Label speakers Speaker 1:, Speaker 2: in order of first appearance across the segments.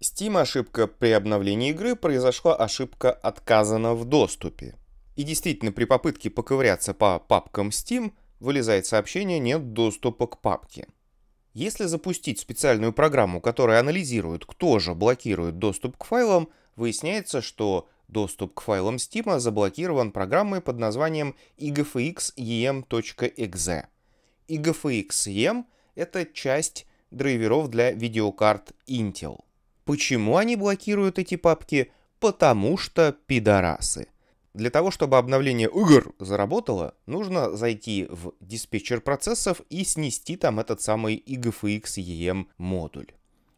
Speaker 1: Steam ошибка при обновлении игры произошла ошибка «Отказано в доступе». И действительно, при попытке поковыряться по папкам Steam вылезает сообщение «Нет доступа к папке». Если запустить специальную программу, которая анализирует, кто же блокирует доступ к файлам, выясняется, что доступ к файлам Steam заблокирован программой под названием igfx.em.exe. igfx.em — это часть драйверов для видеокарт Intel — Почему они блокируют эти папки? Потому что пидорасы. Для того, чтобы обновление игр заработало, нужно зайти в диспетчер процессов и снести там этот самый IGFX-EM эм модуль.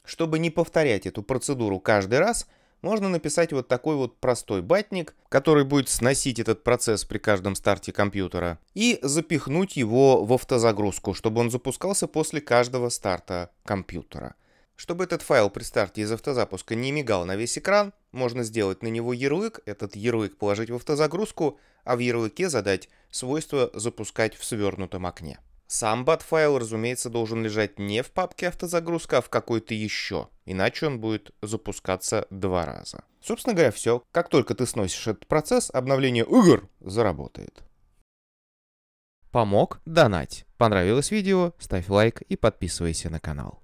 Speaker 1: Чтобы не повторять эту процедуру каждый раз, можно написать вот такой вот простой батник, который будет сносить этот процесс при каждом старте компьютера, и запихнуть его в автозагрузку, чтобы он запускался после каждого старта компьютера. Чтобы этот файл при старте из автозапуска не мигал на весь экран, можно сделать на него ярлык, этот ярлык положить в автозагрузку, а в ярлыке задать свойство «Запускать в свернутом окне». Сам BAT-файл, разумеется, должен лежать не в папке автозагрузка, а в какой-то еще, иначе он будет запускаться два раза. Собственно говоря, все. Как только ты сносишь этот процесс, обновление игр заработает. Помог? Донать. Понравилось видео? Ставь лайк и подписывайся на канал.